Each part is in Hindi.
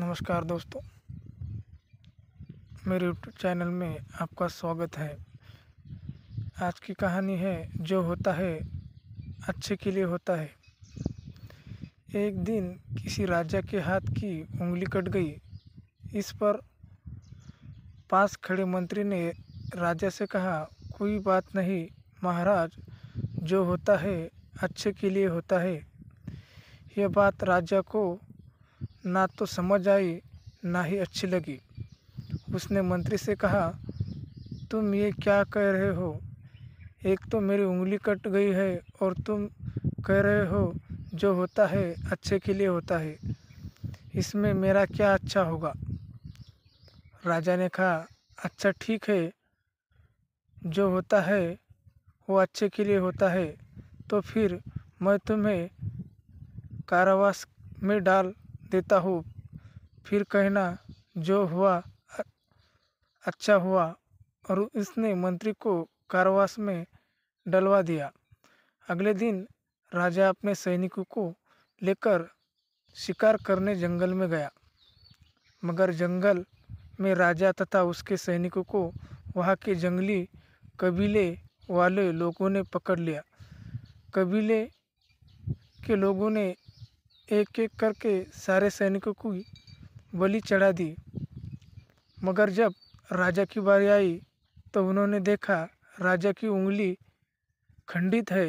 नमस्कार दोस्तों मेरे यूट्यूब चैनल में आपका स्वागत है आज की कहानी है जो होता है अच्छे के लिए होता है एक दिन किसी राजा के हाथ की उंगली कट गई इस पर पास खड़े मंत्री ने राजा से कहा कोई बात नहीं महाराज जो होता है अच्छे के लिए होता है यह बात राजा को ना तो समझ आई ना ही अच्छी लगी उसने मंत्री से कहा तुम ये क्या कह रहे हो एक तो मेरी उंगली कट गई है और तुम कह रहे हो जो होता है अच्छे के लिए होता है इसमें मेरा क्या अच्छा होगा राजा ने कहा अच्छा ठीक है जो होता है वो अच्छे के लिए होता है तो फिर मैं तुम्हें कारावास में डाल देता हूँ फिर कहना जो हुआ अच्छा हुआ और उसने मंत्री को कारावास में डलवा दिया अगले दिन राजा अपने सैनिकों को लेकर शिकार करने जंगल में गया मगर जंगल में राजा तथा उसके सैनिकों को वहाँ के जंगली कबीले वाले लोगों ने पकड़ लिया कबीले के लोगों ने एक एक करके सारे सैनिकों की बलि चढ़ा दी मगर जब राजा की बारी आई तो उन्होंने देखा राजा की उंगली खंडित है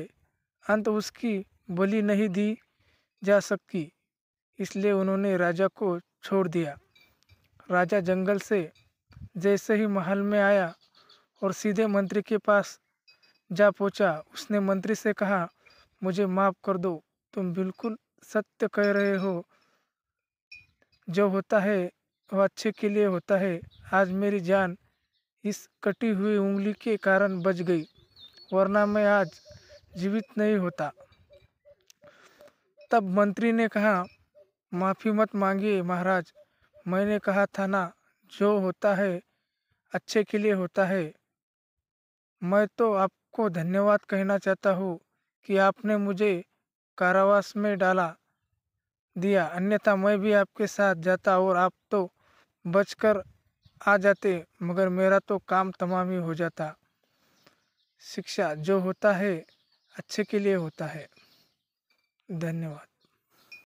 अंत उसकी बलि नहीं दी जा सकती इसलिए उन्होंने राजा को छोड़ दिया राजा जंगल से जैसे ही महल में आया और सीधे मंत्री के पास जा पहुंचा उसने मंत्री से कहा मुझे माफ़ कर दो तुम बिल्कुल सत्य कह रहे हो जो होता है वह अच्छे के लिए होता है आज मेरी जान इस कटी हुई उंगली के कारण बच गई वरना मैं आज जीवित नहीं होता तब मंत्री ने कहा माफ़ी मत मांगिए महाराज मैंने कहा था ना जो होता है अच्छे के लिए होता है मैं तो आपको धन्यवाद कहना चाहता हूँ कि आपने मुझे कारावास में डाला दिया अन्यथा मैं भी आपके साथ जाता और आप तो बचकर आ जाते मगर मेरा तो काम तमाम ही हो जाता शिक्षा जो होता है अच्छे के लिए होता है धन्यवाद